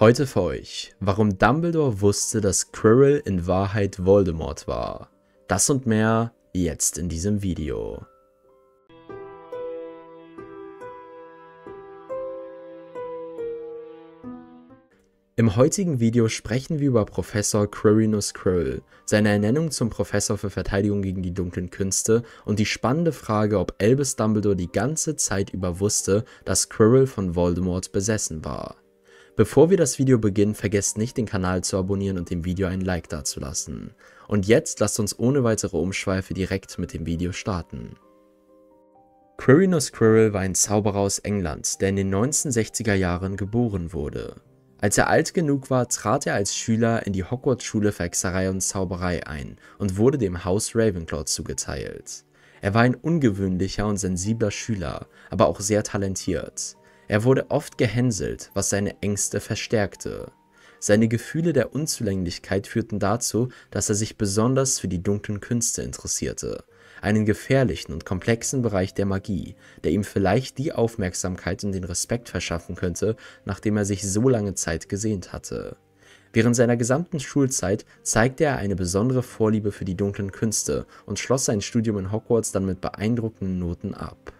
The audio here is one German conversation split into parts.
Heute für euch, warum Dumbledore wusste, dass Quirrell in Wahrheit Voldemort war. Das und mehr jetzt in diesem Video. Im heutigen Video sprechen wir über Professor Quirinus Quirrell, seine Ernennung zum Professor für Verteidigung gegen die dunklen Künste und die spannende Frage, ob Albus Dumbledore die ganze Zeit über wusste, dass Quirrell von Voldemort besessen war. Bevor wir das Video beginnen, vergesst nicht den Kanal zu abonnieren und dem Video ein Like dazulassen. Und jetzt lasst uns ohne weitere Umschweife direkt mit dem Video starten. Quirino Squirrel war ein Zauberer aus England, der in den 1960er Jahren geboren wurde. Als er alt genug war, trat er als Schüler in die Hogwarts-Schule für Hexerei und Zauberei ein und wurde dem Haus Ravenclaw zugeteilt. Er war ein ungewöhnlicher und sensibler Schüler, aber auch sehr talentiert. Er wurde oft gehänselt, was seine Ängste verstärkte. Seine Gefühle der Unzulänglichkeit führten dazu, dass er sich besonders für die dunklen Künste interessierte, einen gefährlichen und komplexen Bereich der Magie, der ihm vielleicht die Aufmerksamkeit und den Respekt verschaffen könnte, nach dem er sich so lange Zeit gesehnt hatte. Während seiner gesamten Schulzeit zeigte er eine besondere Vorliebe für die dunklen Künste und schloss sein Studium in Hogwarts dann mit beeindruckenden Noten ab.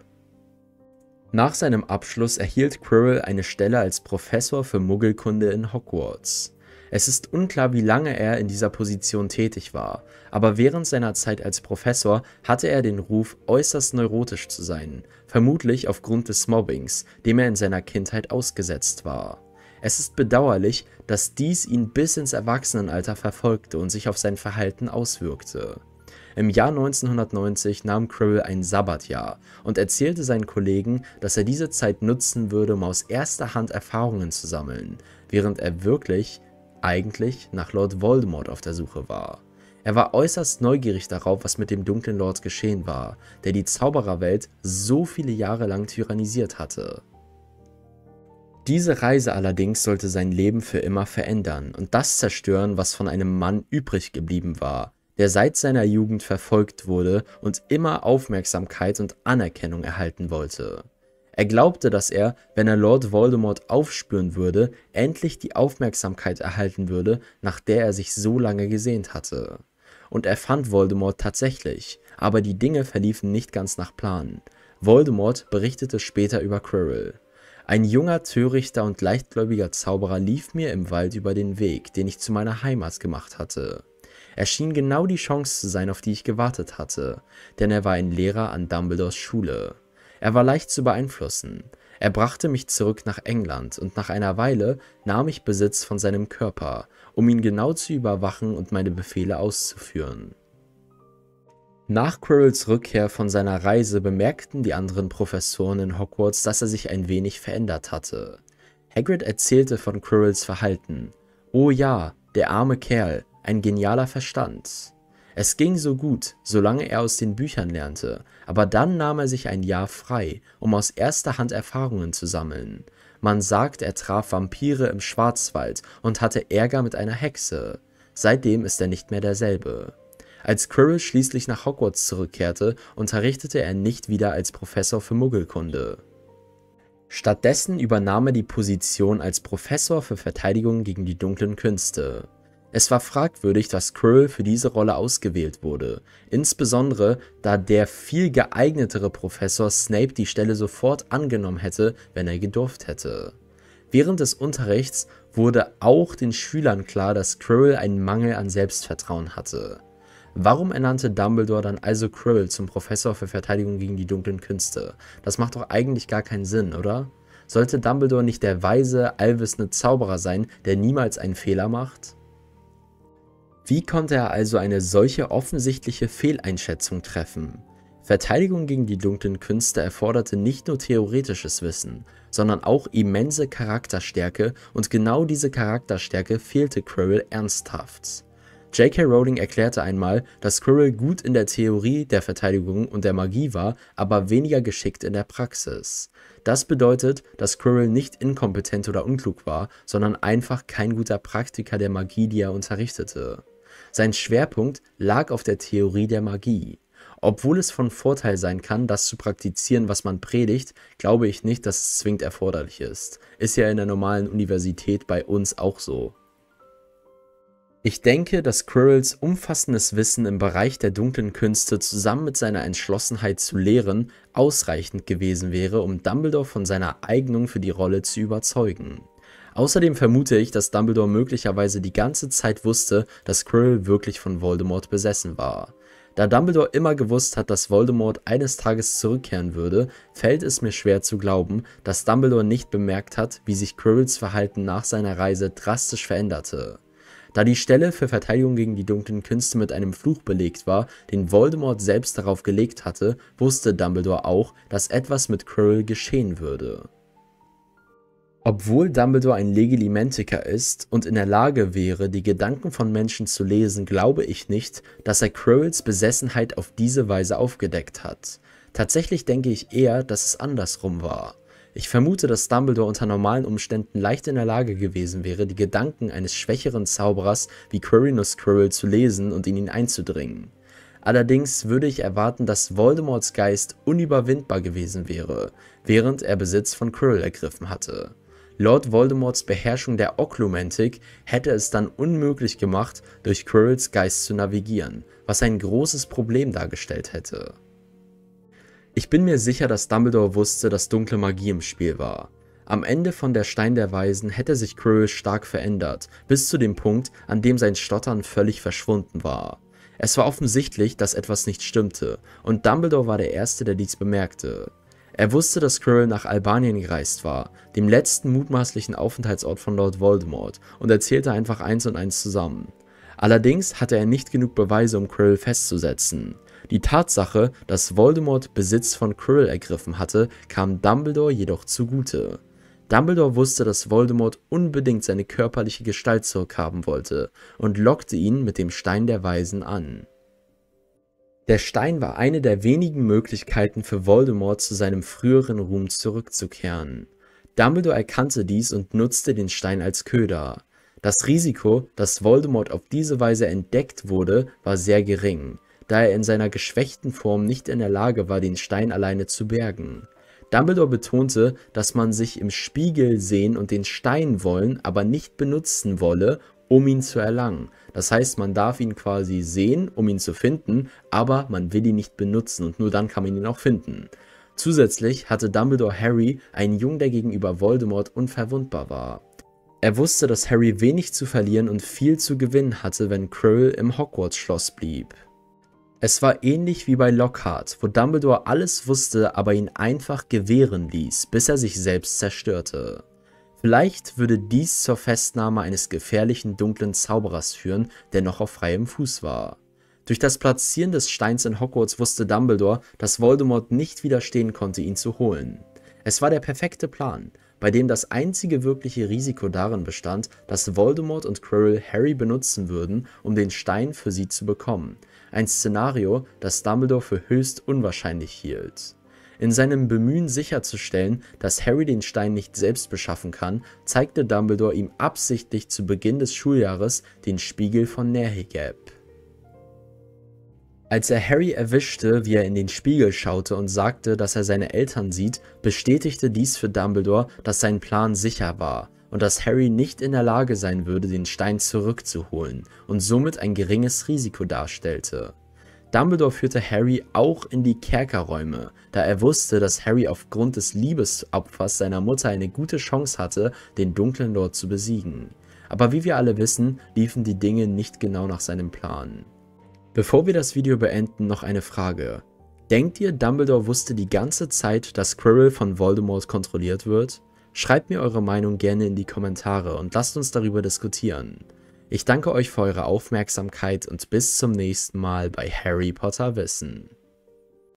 Nach seinem Abschluss erhielt Quirrell eine Stelle als Professor für Muggelkunde in Hogwarts. Es ist unklar, wie lange er in dieser Position tätig war, aber während seiner Zeit als Professor hatte er den Ruf, äußerst neurotisch zu sein, vermutlich aufgrund des Mobbings, dem er in seiner Kindheit ausgesetzt war. Es ist bedauerlich, dass dies ihn bis ins Erwachsenenalter verfolgte und sich auf sein Verhalten auswirkte. Im Jahr 1990 nahm Krill ein Sabbatjahr und erzählte seinen Kollegen, dass er diese Zeit nutzen würde, um aus erster Hand Erfahrungen zu sammeln, während er wirklich, eigentlich nach Lord Voldemort auf der Suche war. Er war äußerst neugierig darauf, was mit dem dunklen Lord geschehen war, der die Zaubererwelt so viele Jahre lang tyrannisiert hatte. Diese Reise allerdings sollte sein Leben für immer verändern und das zerstören, was von einem Mann übrig geblieben war, der seit seiner Jugend verfolgt wurde und immer Aufmerksamkeit und Anerkennung erhalten wollte. Er glaubte, dass er, wenn er Lord Voldemort aufspüren würde, endlich die Aufmerksamkeit erhalten würde, nach der er sich so lange gesehnt hatte. Und er fand Voldemort tatsächlich, aber die Dinge verliefen nicht ganz nach Plan. Voldemort berichtete später über Quirrell. Ein junger, törichter und leichtgläubiger Zauberer lief mir im Wald über den Weg, den ich zu meiner Heimat gemacht hatte. Er schien genau die Chance zu sein, auf die ich gewartet hatte, denn er war ein Lehrer an Dumbledores Schule. Er war leicht zu beeinflussen. Er brachte mich zurück nach England und nach einer Weile nahm ich Besitz von seinem Körper, um ihn genau zu überwachen und meine Befehle auszuführen. Nach Quirrells Rückkehr von seiner Reise bemerkten die anderen Professoren in Hogwarts, dass er sich ein wenig verändert hatte. Hagrid erzählte von Quirrells Verhalten. Oh ja, der arme Kerl, ein genialer Verstand. Es ging so gut, solange er aus den Büchern lernte, aber dann nahm er sich ein Jahr frei, um aus erster Hand Erfahrungen zu sammeln. Man sagt, er traf Vampire im Schwarzwald und hatte Ärger mit einer Hexe. Seitdem ist er nicht mehr derselbe. Als Quirrell schließlich nach Hogwarts zurückkehrte, unterrichtete er nicht wieder als Professor für Muggelkunde. Stattdessen übernahm er die Position als Professor für Verteidigung gegen die dunklen Künste. Es war fragwürdig, dass Quirrell für diese Rolle ausgewählt wurde, insbesondere da der viel geeignetere Professor Snape die Stelle sofort angenommen hätte, wenn er gedurft hätte. Während des Unterrichts wurde auch den Schülern klar, dass Quirrell einen Mangel an Selbstvertrauen hatte. Warum ernannte Dumbledore dann also Quirrell zum Professor für Verteidigung gegen die dunklen Künste? Das macht doch eigentlich gar keinen Sinn, oder? Sollte Dumbledore nicht der weise, allwissende Zauberer sein, der niemals einen Fehler macht? Wie konnte er also eine solche offensichtliche Fehleinschätzung treffen? Verteidigung gegen die dunklen Künste erforderte nicht nur theoretisches Wissen, sondern auch immense Charakterstärke und genau diese Charakterstärke fehlte Quirrell ernsthaft. J.K. Rowling erklärte einmal, dass Quirrell gut in der Theorie der Verteidigung und der Magie war, aber weniger geschickt in der Praxis. Das bedeutet, dass Quirrell nicht inkompetent oder unklug war, sondern einfach kein guter Praktiker der Magie, die er unterrichtete. Sein Schwerpunkt lag auf der Theorie der Magie. Obwohl es von Vorteil sein kann, das zu praktizieren, was man predigt, glaube ich nicht, dass es zwingend erforderlich ist. Ist ja in der normalen Universität bei uns auch so. Ich denke, dass Quirrells umfassendes Wissen im Bereich der dunklen Künste zusammen mit seiner Entschlossenheit zu lehren ausreichend gewesen wäre, um Dumbledore von seiner Eignung für die Rolle zu überzeugen. Außerdem vermute ich, dass Dumbledore möglicherweise die ganze Zeit wusste, dass Quirrell wirklich von Voldemort besessen war. Da Dumbledore immer gewusst hat, dass Voldemort eines Tages zurückkehren würde, fällt es mir schwer zu glauben, dass Dumbledore nicht bemerkt hat, wie sich Quirrells Verhalten nach seiner Reise drastisch veränderte. Da die Stelle für Verteidigung gegen die dunklen Künste mit einem Fluch belegt war, den Voldemort selbst darauf gelegt hatte, wusste Dumbledore auch, dass etwas mit Quirrell geschehen würde. Obwohl Dumbledore ein Legilimentiker ist und in der Lage wäre, die Gedanken von Menschen zu lesen, glaube ich nicht, dass er Quirrells Besessenheit auf diese Weise aufgedeckt hat. Tatsächlich denke ich eher, dass es andersrum war. Ich vermute, dass Dumbledore unter normalen Umständen leicht in der Lage gewesen wäre, die Gedanken eines schwächeren Zauberers wie Quirinus Quirrell zu lesen und in ihn einzudringen. Allerdings würde ich erwarten, dass Voldemorts Geist unüberwindbar gewesen wäre, während er Besitz von Quirrell ergriffen hatte. Lord Voldemorts Beherrschung der Oklumentik hätte es dann unmöglich gemacht, durch Quirrells Geist zu navigieren, was ein großes Problem dargestellt hätte. Ich bin mir sicher, dass Dumbledore wusste, dass dunkle Magie im Spiel war. Am Ende von Der Stein der Weisen hätte sich Quirrell stark verändert, bis zu dem Punkt, an dem sein Stottern völlig verschwunden war. Es war offensichtlich, dass etwas nicht stimmte, und Dumbledore war der Erste, der dies bemerkte. Er wusste, dass Quirrell nach Albanien gereist war, dem letzten mutmaßlichen Aufenthaltsort von Lord Voldemort, und erzählte einfach eins und eins zusammen. Allerdings hatte er nicht genug Beweise, um Quirrell festzusetzen. Die Tatsache, dass Voldemort Besitz von Quirrell ergriffen hatte, kam Dumbledore jedoch zugute. Dumbledore wusste, dass Voldemort unbedingt seine körperliche Gestalt zurückhaben wollte und lockte ihn mit dem Stein der Weisen an. Der Stein war eine der wenigen Möglichkeiten für Voldemort zu seinem früheren Ruhm zurückzukehren. Dumbledore erkannte dies und nutzte den Stein als Köder. Das Risiko, dass Voldemort auf diese Weise entdeckt wurde, war sehr gering, da er in seiner geschwächten Form nicht in der Lage war, den Stein alleine zu bergen. Dumbledore betonte, dass man sich im Spiegel sehen und den Stein wollen, aber nicht benutzen wolle, um ihn zu erlangen. Das heißt, man darf ihn quasi sehen, um ihn zu finden, aber man will ihn nicht benutzen und nur dann kann man ihn auch finden. Zusätzlich hatte Dumbledore Harry einen Jungen, der gegenüber Voldemort unverwundbar war. Er wusste, dass Harry wenig zu verlieren und viel zu gewinnen hatte, wenn Quirrell im Hogwarts-Schloss blieb. Es war ähnlich wie bei Lockhart, wo Dumbledore alles wusste, aber ihn einfach gewähren ließ, bis er sich selbst zerstörte. Vielleicht würde dies zur Festnahme eines gefährlichen dunklen Zauberers führen, der noch auf freiem Fuß war. Durch das Platzieren des Steins in Hogwarts wusste Dumbledore, dass Voldemort nicht widerstehen konnte, ihn zu holen. Es war der perfekte Plan, bei dem das einzige wirkliche Risiko darin bestand, dass Voldemort und Quirrell Harry benutzen würden, um den Stein für sie zu bekommen. Ein Szenario, das Dumbledore für höchst unwahrscheinlich hielt. In seinem Bemühen sicherzustellen, dass Harry den Stein nicht selbst beschaffen kann, zeigte Dumbledore ihm absichtlich zu Beginn des Schuljahres den Spiegel von Nehegeb. Als er Harry erwischte, wie er in den Spiegel schaute und sagte, dass er seine Eltern sieht, bestätigte dies für Dumbledore, dass sein Plan sicher war und dass Harry nicht in der Lage sein würde, den Stein zurückzuholen und somit ein geringes Risiko darstellte. Dumbledore führte Harry auch in die Kerkerräume, da er wusste, dass Harry aufgrund des Liebesopfers seiner Mutter eine gute Chance hatte, den dunklen Lord zu besiegen. Aber wie wir alle wissen, liefen die Dinge nicht genau nach seinem Plan. Bevor wir das Video beenden, noch eine Frage. Denkt ihr, Dumbledore wusste die ganze Zeit, dass Quirrell von Voldemort kontrolliert wird? Schreibt mir eure Meinung gerne in die Kommentare und lasst uns darüber diskutieren. Ich danke euch für eure Aufmerksamkeit und bis zum nächsten Mal bei Harry Potter Wissen.